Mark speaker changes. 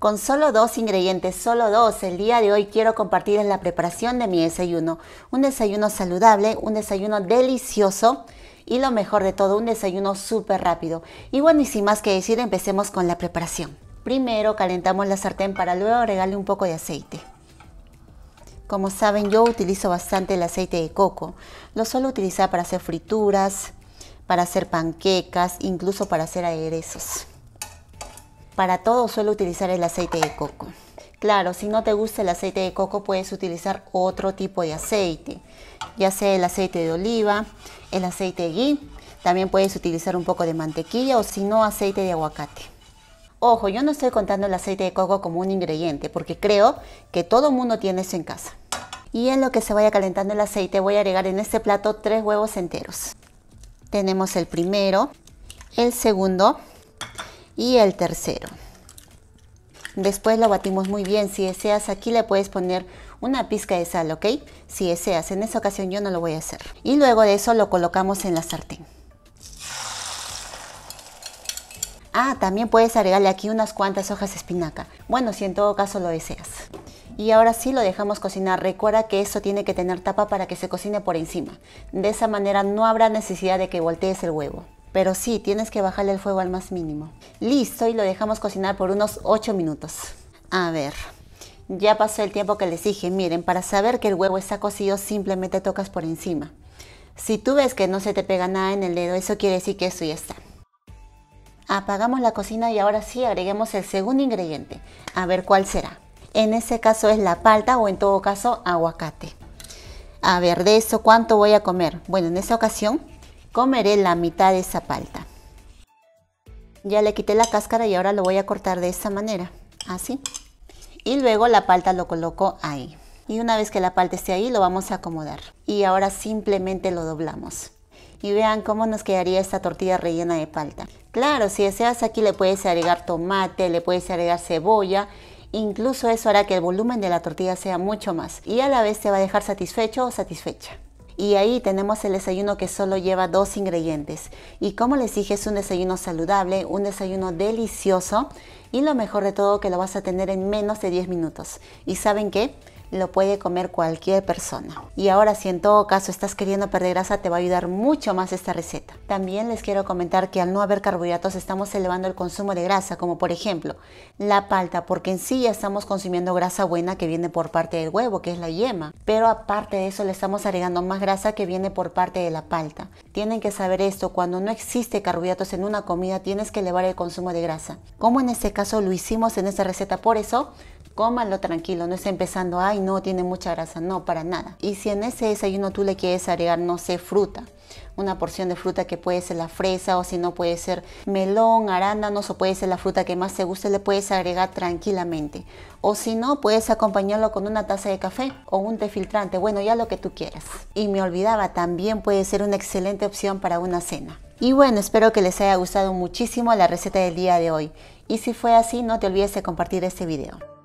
Speaker 1: con solo dos ingredientes, solo dos. El día de hoy quiero compartirles la preparación de mi desayuno. Un desayuno saludable, un desayuno delicioso y lo mejor de todo, un desayuno súper rápido. Y bueno, y sin más que decir, empecemos con la preparación. Primero calentamos la sartén para luego agregarle un poco de aceite. Como saben, yo utilizo bastante el aceite de coco. Lo suelo utilizar para hacer frituras, para hacer panquecas, incluso para hacer aderezos. Para todo suelo utilizar el aceite de coco. Claro, si no te gusta el aceite de coco puedes utilizar otro tipo de aceite, ya sea el aceite de oliva, el aceite de ghee, también puedes utilizar un poco de mantequilla o si no aceite de aguacate. Ojo, yo no estoy contando el aceite de coco como un ingrediente porque creo que todo mundo tiene eso en casa. Y en lo que se vaya calentando el aceite voy a agregar en este plato tres huevos enteros. Tenemos el primero, el segundo, y el tercero. Después lo batimos muy bien. Si deseas, aquí le puedes poner una pizca de sal, ¿ok? Si deseas. En esta ocasión yo no lo voy a hacer. Y luego de eso lo colocamos en la sartén. Ah, también puedes agregarle aquí unas cuantas hojas de espinaca. Bueno, si en todo caso lo deseas. Y ahora sí lo dejamos cocinar. Recuerda que esto tiene que tener tapa para que se cocine por encima. De esa manera no habrá necesidad de que voltees el huevo. Pero sí, tienes que bajarle el fuego al más mínimo. Listo, y lo dejamos cocinar por unos 8 minutos. A ver, ya pasó el tiempo que les dije. Miren, para saber que el huevo está cocido, simplemente tocas por encima. Si tú ves que no se te pega nada en el dedo, eso quiere decir que eso ya está. Apagamos la cocina y ahora sí agreguemos el segundo ingrediente. A ver cuál será. En ese caso es la palta o en todo caso aguacate. A ver, de eso cuánto voy a comer. Bueno, en esta ocasión comeré la mitad de esa palta. Ya le quité la cáscara y ahora lo voy a cortar de esta manera, así. Y luego la palta lo coloco ahí. Y una vez que la palta esté ahí, lo vamos a acomodar. Y ahora simplemente lo doblamos. Y vean cómo nos quedaría esta tortilla rellena de palta. Claro, si deseas aquí le puedes agregar tomate, le puedes agregar cebolla Incluso eso hará que el volumen de la tortilla sea mucho más y a la vez te va a dejar satisfecho o satisfecha y ahí tenemos el desayuno que solo lleva dos ingredientes. Y como les dije, es un desayuno saludable, un desayuno delicioso y lo mejor de todo que lo vas a tener en menos de 10 minutos. ¿Y saben qué? lo puede comer cualquier persona. Y ahora si en todo caso estás queriendo perder grasa te va a ayudar mucho más esta receta. También les quiero comentar que al no haber carbohidratos estamos elevando el consumo de grasa, como por ejemplo la palta, porque en sí ya estamos consumiendo grasa buena que viene por parte del huevo, que es la yema, pero aparte de eso le estamos agregando más grasa que viene por parte de la palta. Tienen que saber esto, cuando no existe carbohidratos en una comida tienes que elevar el consumo de grasa, como en este caso lo hicimos en esta receta, por eso cómalo tranquilo, no está empezando, ay no, tiene mucha grasa, no, para nada. Y si en ese desayuno tú le quieres agregar, no sé, fruta, una porción de fruta que puede ser la fresa o si no puede ser melón, arándanos o puede ser la fruta que más te guste, le puedes agregar tranquilamente. O si no, puedes acompañarlo con una taza de café o un té filtrante, bueno, ya lo que tú quieras. Y me olvidaba, también puede ser una excelente opción para una cena. Y bueno, espero que les haya gustado muchísimo la receta del día de hoy. Y si fue así, no te olvides de compartir este video.